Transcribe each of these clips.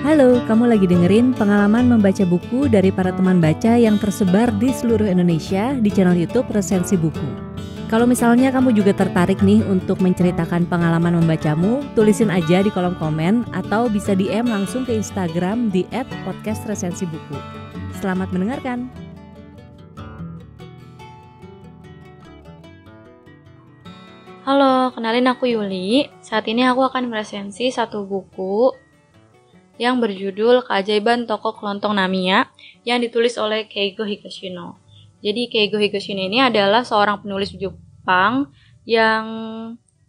Halo, kamu lagi dengerin pengalaman membaca buku dari para teman baca yang tersebar di seluruh Indonesia di channel YouTube Resensi Buku. Kalau misalnya kamu juga tertarik nih untuk menceritakan pengalaman membacamu, tulisin aja di kolom komen atau bisa DM langsung ke Instagram di @podcastresensibuku. Selamat mendengarkan. Halo, kenalin aku Yuli. Saat ini aku akan meresensi satu buku yang berjudul Keajaiban Toko Kelontong Namiya yang ditulis oleh Keigo Higashino. Jadi Keigo Higashino ini adalah seorang penulis Jepang yang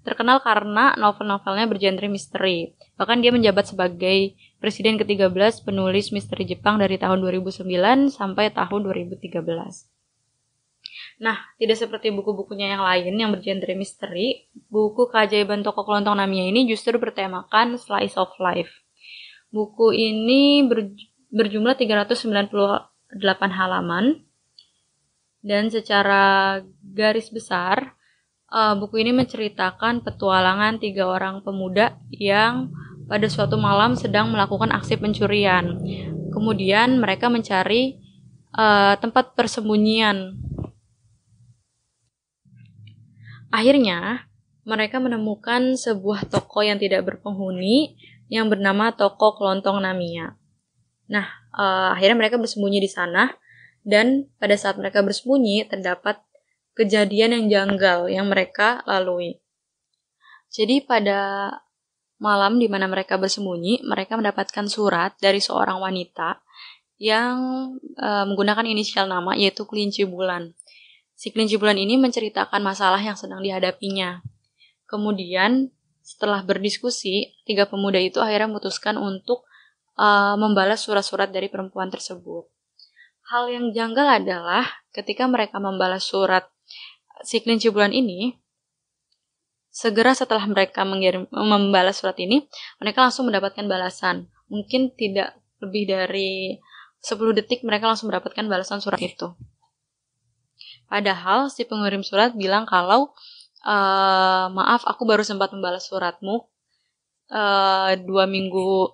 terkenal karena novel-novelnya bergenre misteri. Bahkan dia menjabat sebagai presiden ke-13 penulis misteri Jepang dari tahun 2009 sampai tahun 2013. Nah, tidak seperti buku-bukunya yang lain yang bergenre misteri, buku Keajaiban Toko Kelontong Namia ini justru bertemakan slice of life. Buku ini berjumlah 398 halaman dan secara garis besar eh, buku ini menceritakan petualangan tiga orang pemuda yang pada suatu malam sedang melakukan aksi pencurian. Kemudian mereka mencari uh, tempat persembunyian Akhirnya, mereka menemukan sebuah toko yang tidak berpenghuni yang bernama Toko Kelontong Namia. Nah, uh, akhirnya mereka bersembunyi di sana dan pada saat mereka bersembunyi terdapat kejadian yang janggal yang mereka lalui. Jadi pada malam di mana mereka bersembunyi, mereka mendapatkan surat dari seorang wanita yang uh, menggunakan inisial nama yaitu Kelinci Bulan. Si kelinci bulan ini menceritakan masalah yang sedang dihadapinya. Kemudian, setelah berdiskusi, tiga pemuda itu akhirnya memutuskan untuk uh, membalas surat-surat dari perempuan tersebut. Hal yang janggal adalah ketika mereka membalas surat si kelinci bulan ini, segera setelah mereka mengirim, membalas surat ini, mereka langsung mendapatkan balasan. Mungkin tidak lebih dari 10 detik mereka langsung mendapatkan balasan surat itu. Padahal si pengirim surat bilang kalau e, maaf aku baru sempat membalas suratmu e, dua minggu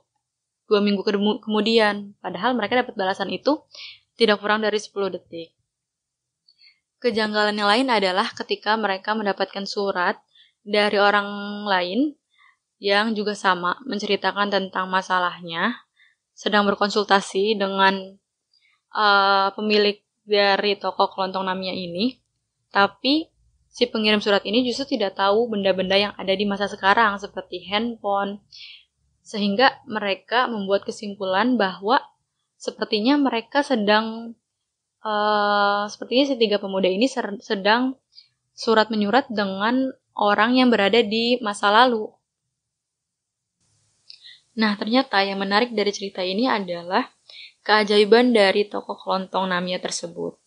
dua minggu kemudian. Padahal mereka dapat balasan itu tidak kurang dari 10 detik. Kejanggalan yang lain adalah ketika mereka mendapatkan surat dari orang lain yang juga sama menceritakan tentang masalahnya, sedang berkonsultasi dengan uh, pemilik dari toko kelontong namanya ini, tapi si pengirim surat ini justru tidak tahu benda-benda yang ada di masa sekarang seperti handphone. Sehingga mereka membuat kesimpulan bahwa sepertinya mereka sedang uh, sepertinya si tiga pemuda ini sedang surat menyurat dengan orang yang berada di masa lalu. Nah, ternyata yang menarik dari cerita ini adalah keajaiban dari toko kelontong Namia tersebut.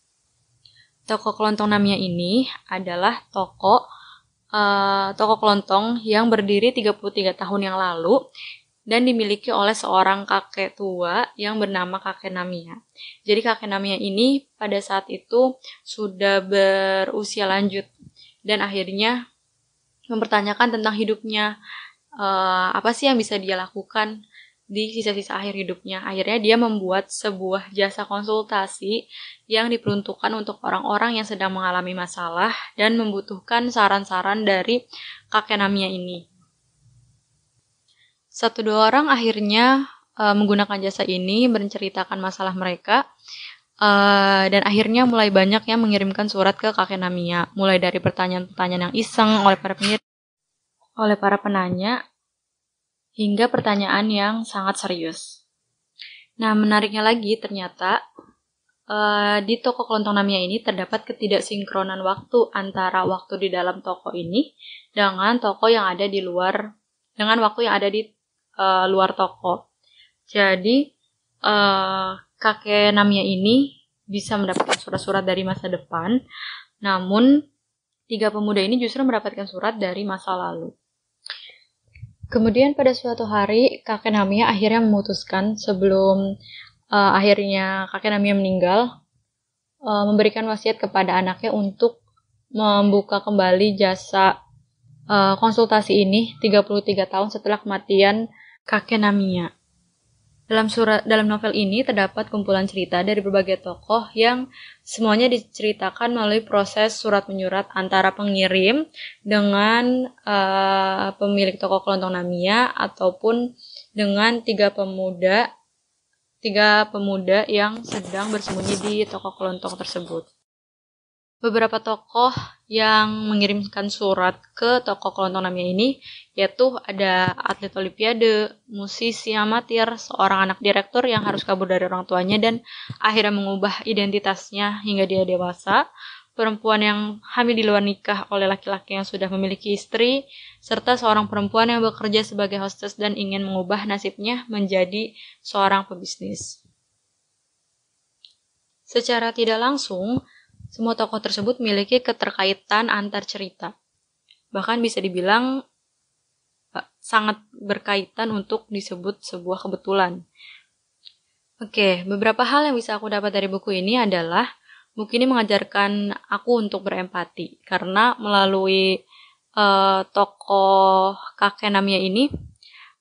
Toko kelontong Namia ini adalah toko uh, eh, toko kelontong yang berdiri 33 tahun yang lalu dan dimiliki oleh seorang kakek tua yang bernama kakek Namia. Jadi kakek Namia ini pada saat itu sudah berusia lanjut dan akhirnya mempertanyakan tentang hidupnya uh, apa sih yang bisa dia lakukan di sisa-sisa akhir hidupnya. Akhirnya dia membuat sebuah jasa konsultasi yang diperuntukkan untuk orang-orang yang sedang mengalami masalah dan membutuhkan saran-saran dari kakek Namia ini. Satu dua orang akhirnya e, menggunakan jasa ini menceritakan masalah mereka Uh, dan akhirnya mulai banyak yang mengirimkan surat ke kakek Namia, mulai dari pertanyaan-pertanyaan yang iseng oleh para penir oleh para penanya hingga pertanyaan yang sangat serius. Nah, menariknya lagi ternyata uh, di toko kelontong Namia ini terdapat ketidaksinkronan waktu antara waktu di dalam toko ini dengan toko yang ada di luar dengan waktu yang ada di uh, luar toko. Jadi uh, kakek Namia ini bisa mendapatkan surat-surat dari masa depan, namun tiga pemuda ini justru mendapatkan surat dari masa lalu. Kemudian pada suatu hari kakek Namiya akhirnya memutuskan sebelum uh, akhirnya kakek Namiya meninggal uh, memberikan wasiat kepada anaknya untuk membuka kembali jasa uh, konsultasi ini 33 tahun setelah kematian kakek Namiya. Dalam surat dalam novel ini terdapat kumpulan cerita dari berbagai tokoh yang semuanya diceritakan melalui proses surat menyurat antara pengirim dengan uh, pemilik toko kelontong Namia ataupun dengan tiga pemuda tiga pemuda yang sedang bersembunyi di toko kelontong tersebut beberapa tokoh yang mengirimkan surat ke tokoh kelontong namanya ini yaitu ada atlet olimpiade, musisi amatir, seorang anak direktur yang harus kabur dari orang tuanya dan akhirnya mengubah identitasnya hingga dia dewasa, perempuan yang hamil di luar nikah oleh laki-laki yang sudah memiliki istri, serta seorang perempuan yang bekerja sebagai hostess dan ingin mengubah nasibnya menjadi seorang pebisnis. Secara tidak langsung, semua tokoh tersebut memiliki keterkaitan antar cerita. Bahkan bisa dibilang eh, sangat berkaitan untuk disebut sebuah kebetulan. Oke, beberapa hal yang bisa aku dapat dari buku ini adalah buku ini mengajarkan aku untuk berempati karena melalui uh, tokoh kakek namanya ini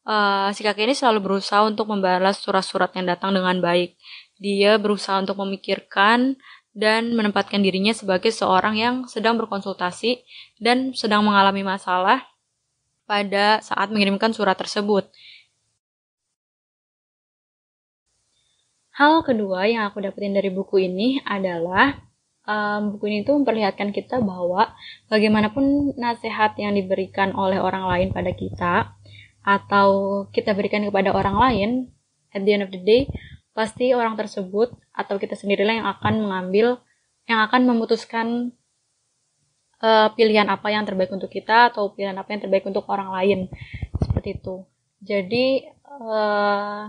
uh, si kakek ini selalu berusaha untuk membalas surat-surat yang datang dengan baik. Dia berusaha untuk memikirkan dan menempatkan dirinya sebagai seorang yang sedang berkonsultasi dan sedang mengalami masalah pada saat mengirimkan surat tersebut. Hal kedua yang aku dapetin dari buku ini adalah um, buku ini itu memperlihatkan kita bahwa bagaimanapun nasihat yang diberikan oleh orang lain pada kita atau kita berikan kepada orang lain, at the end of the day, pasti orang tersebut atau kita sendirilah yang akan mengambil, yang akan memutuskan uh, pilihan apa yang terbaik untuk kita atau pilihan apa yang terbaik untuk orang lain seperti itu. Jadi uh,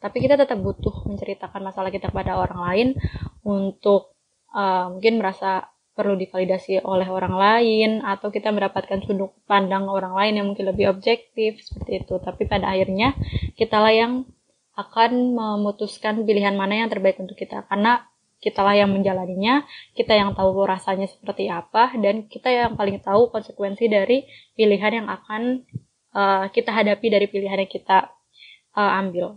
tapi kita tetap butuh menceritakan masalah kita kepada orang lain untuk uh, mungkin merasa perlu divalidasi oleh orang lain atau kita mendapatkan sudut pandang orang lain yang mungkin lebih objektif seperti itu. Tapi pada akhirnya kita lah yang akan memutuskan pilihan mana yang terbaik untuk kita karena kita lah yang menjalaninya, kita yang tahu rasanya seperti apa dan kita yang paling tahu konsekuensi dari pilihan yang akan uh, kita hadapi dari pilihan yang kita uh, ambil.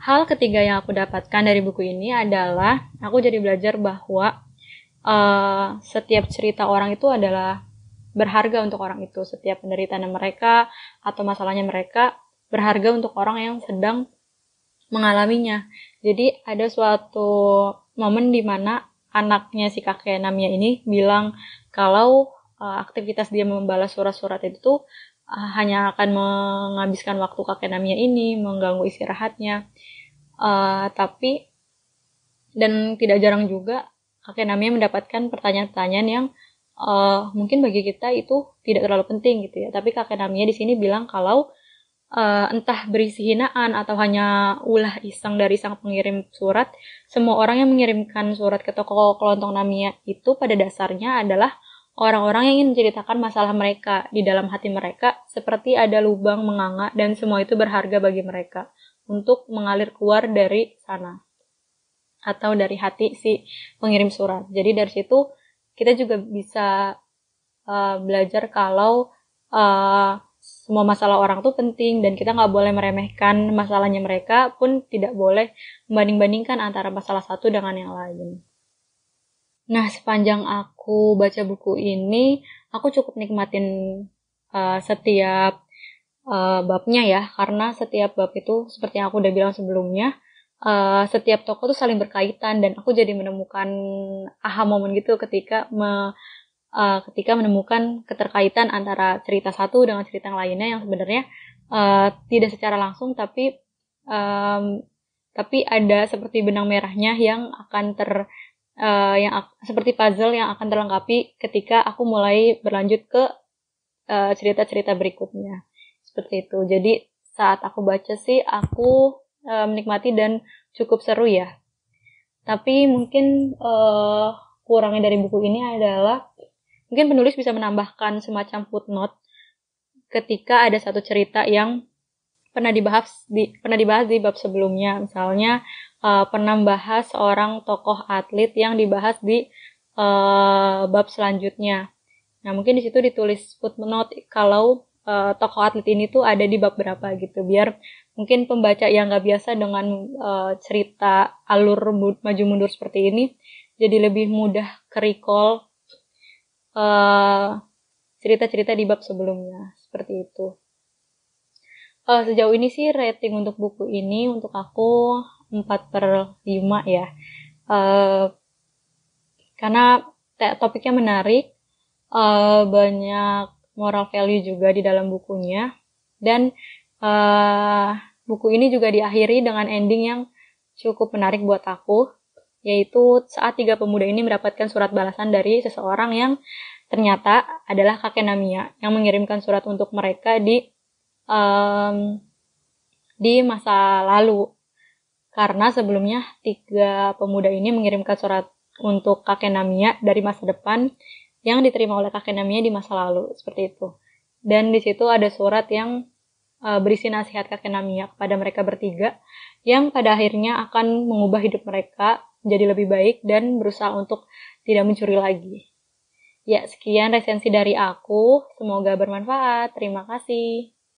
Hal ketiga yang aku dapatkan dari buku ini adalah aku jadi belajar bahwa uh, setiap cerita orang itu adalah berharga untuk orang itu. Setiap penderitaan mereka atau masalahnya mereka berharga untuk orang yang sedang mengalaminya. Jadi ada suatu momen di mana anaknya si kakek Namia ini bilang kalau uh, aktivitas dia membalas surat-surat itu tuh uh, hanya akan menghabiskan waktu kakek Namia ini, mengganggu istirahatnya. Uh, tapi dan tidak jarang juga kakek Namia mendapatkan pertanyaan-pertanyaan yang uh, mungkin bagi kita itu tidak terlalu penting gitu ya. Tapi kakek Namia di sini bilang kalau uh, entah berisi hinaan atau hanya ulah iseng dari sang pengirim surat, semua orang yang mengirimkan surat ke toko kelontong Namia itu pada dasarnya adalah orang-orang yang ingin menceritakan masalah mereka di dalam hati mereka seperti ada lubang menganga dan semua itu berharga bagi mereka untuk mengalir keluar dari sana atau dari hati si pengirim surat. Jadi dari situ kita juga bisa uh, belajar kalau uh, semua masalah orang tuh penting dan kita nggak boleh meremehkan masalahnya mereka pun tidak boleh membanding-bandingkan antara masalah satu dengan yang lain. Nah, sepanjang aku baca buku ini, aku cukup nikmatin uh, setiap uh, babnya ya, karena setiap bab itu seperti yang aku udah bilang sebelumnya, uh, setiap toko tuh saling berkaitan dan aku jadi menemukan aha momen gitu ketika me uh, ketika menemukan keterkaitan antara cerita satu dengan cerita yang lainnya yang sebenarnya uh, tidak secara langsung tapi um, tapi ada seperti benang merahnya yang akan ter uh, yang seperti puzzle yang akan terlengkapi ketika aku mulai berlanjut ke cerita-cerita uh, berikutnya seperti itu jadi saat aku baca sih aku uh, menikmati dan cukup seru ya tapi mungkin uh, kurangnya dari buku ini adalah Mungkin penulis bisa menambahkan semacam footnote ketika ada satu cerita yang pernah dibahas di pernah dibahas di bab sebelumnya misalnya uh, pernah membahas seorang tokoh atlet yang dibahas di uh, bab selanjutnya nah mungkin di situ ditulis footnote kalau uh, tokoh atlet ini tuh ada di bab berapa gitu biar mungkin pembaca yang nggak biasa dengan uh, cerita alur maju mundur seperti ini jadi lebih mudah ke recall Eh, cerita-cerita uh, di bab sebelumnya seperti itu. Uh, sejauh ini sih rating untuk buku ini untuk aku 4 per 5 ya. Uh, karena topiknya menarik, uh, banyak moral value juga di dalam bukunya. Dan uh, buku ini juga diakhiri dengan ending yang cukup menarik buat aku yaitu saat tiga pemuda ini mendapatkan surat balasan dari seseorang yang ternyata adalah kakek Namia yang mengirimkan surat untuk mereka di um, di masa lalu karena sebelumnya tiga pemuda ini mengirimkan surat untuk kakek Namia dari masa depan yang diterima oleh kakek Namia di masa lalu seperti itu dan di situ ada surat yang uh, berisi nasihat kakek Namia kepada mereka bertiga yang pada akhirnya akan mengubah hidup mereka menjadi lebih baik dan berusaha untuk tidak mencuri lagi. Ya, sekian resensi dari aku. Semoga bermanfaat. Terima kasih.